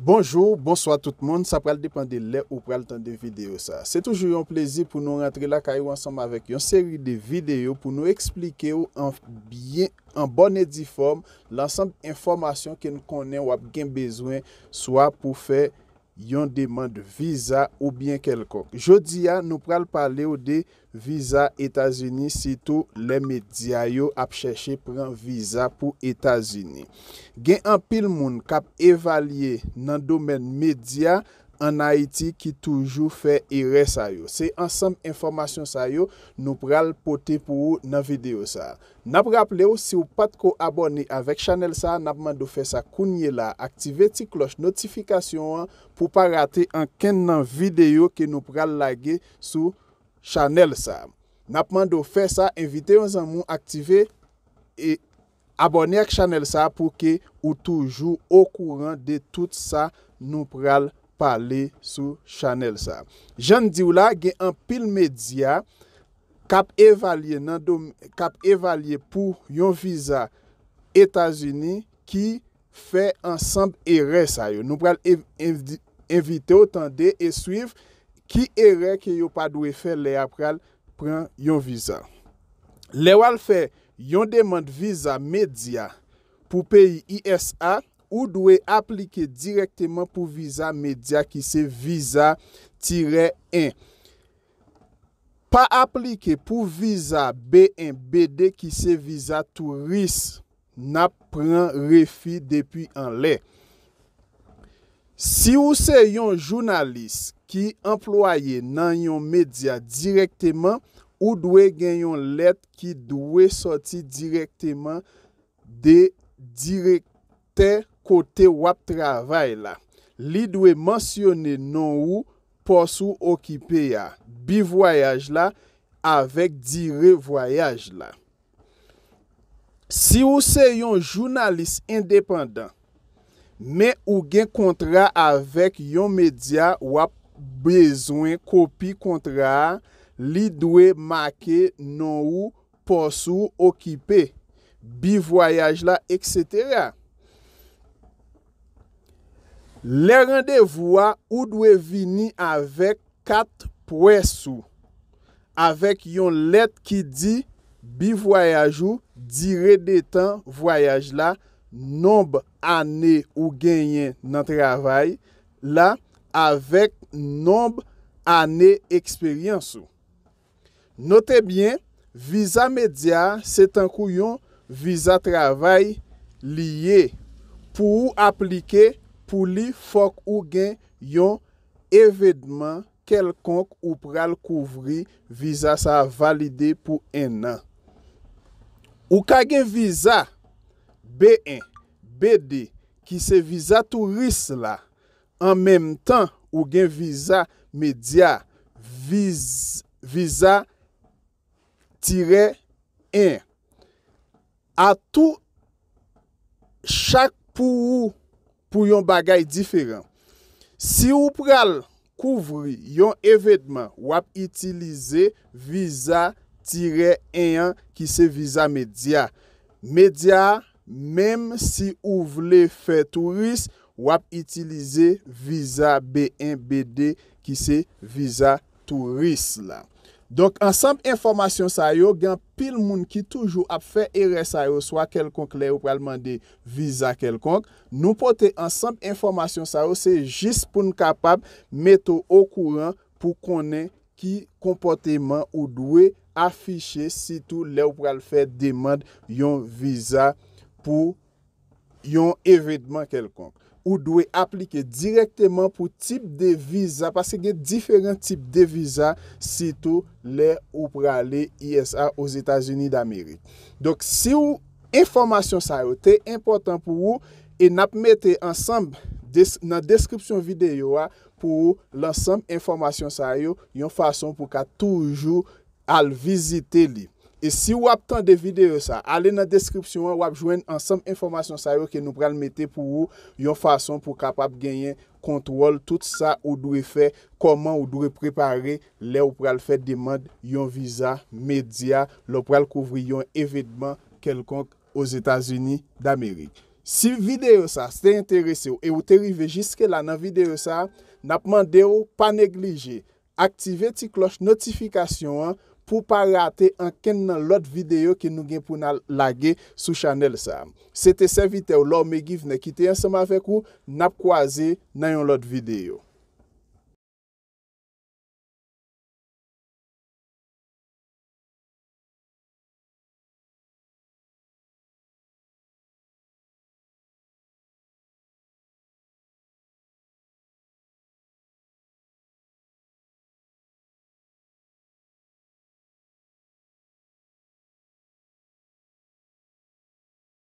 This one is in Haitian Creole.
Bonjou, bonswa tout moun, sa pral depande le ou pral tende video sa. Se toujou yon plezi pou nou rentre la kayou ansam avek yon seri de video pou nou explike ou an bon edi form lansam informasyon ke nou konen ou ap gen bezwen swa pou fe... yon demande viza ou bien kelkok. Jodi ya nou pral pale ou de viza Etasini sito le medya yo ap chèche pran viza pou Etasini. Gen an pil moun kap evalye nan domen medya an Haiti ki toujou fè ire sa yo. Se ansam informasyon sa yo, nou pral pote pou ou nan video sa. Nap rap le ou, si ou pat ko aboni avèk chanel sa, napman do fè sa kounye la, aktive ti kloch notifikasyon an pou pa rate an ken nan video ke nou pral lage sou chanel sa. Napman do fè sa, invite yon zan moun aktive e aboni ak chanel sa pou ke ou toujou ou kouran de tout sa nou pral pale sou chanel sa. Jan diw la gen an pil medya kap evalye pou yon viza Etasuni ki fe ansanp ere sa yo. Nou pral evite otan de e suiv ki ere ki yo padwe fe le ap pral pran yon viza. Le wal fe yon deman viza medya pou peyi ISA ou dwe aplike direktyman pou viza media ki se viza tire 1. Pa aplike pou viza B1, B2 ki se viza turis na pran refi depi an lè. Si ou se yon jounalis ki employe nan yon media direktyman, ou dwe gen yon let ki dwe soti direktyman de direktyman. kote wap travay la, li dwe mansyone non ou, pos ou okipe ya, bi voyaj la, avek dire voyaj la. Si ou se yon jounalist independant, men ou gen kontra avek yon media, wap bezwen kopi kontra, li dwe make non ou, pos ou okipe, bi voyaj la, etc., Le randevwa ou dwe vini avèk kat pwè sou. Avèk yon let ki di bi voyaj ou dire de tan voyaj la, nomb anè ou genyen nan travay la, avèk nomb anè eksperyans ou. Note bien, visa media, se tankou yon visa travay liye, pou ou aplike... pou li fok ou gen yon evèdman kelkonk ou pral kouvri viza sa valide pou en nan. Ou ka gen viza B1, B2, ki se viza tou ris la, an mèm tan ou gen viza media viza tire 1. A tou chak pou ou Pou yon bagay diferan, si ou pral kouvri yon evetman, wap itilize viza tire enyan ki se viza media. Media, menm si ou vle fe turis, wap itilize viza BNBD ki se viza turis la. Donk ansanp informasyon sa yo gen pil moun ki toujou ap fe ere sa yo swa kelkonk le ou pral mande viza kelkonk. Nou pote ansanp informasyon sa yo se jist pou nou kapab meto ou kouran pou konen ki kompote man ou dwe afiche sitou le ou pral fe demande yon viza pou yon evitman kelkonk. Ou dwe aplike direktyman pou tip de viza. Pase gen diferent tip de viza sitou le ou prale ISA os Etats-Unis d'Amerik. Dok si ou informasyon sa yo te important pou ou. E nap mette ansam nan deskrypsyon videyo a pou ou lansam informasyon sa yo yon fason pou ka toujou al vizite li. E si wap tan de videyo sa, ale nan deskripsyon wap jwen ansanm informasyon sa yo ke nou pral mette pou yo yon fason pou kapap genyen kontrol tout sa ou dwe fe koman ou dwe prepare le ou pral fe demand yon visa media lop pral kouvri yon evitman kelkonk os Etasuni d'Amerik. Si videyo sa ste interese ou e ou te rive jiske la nan videyo sa, napman de yo pa neglije, aktive ti kloche notifikasyon an pou pa rate anken nan lot videyo ki nou gen pou nan lage sou chanel sam. Sete servite ou lor megif ne kite yon seman vek ou, nap kwa ze nan yon lot videyo.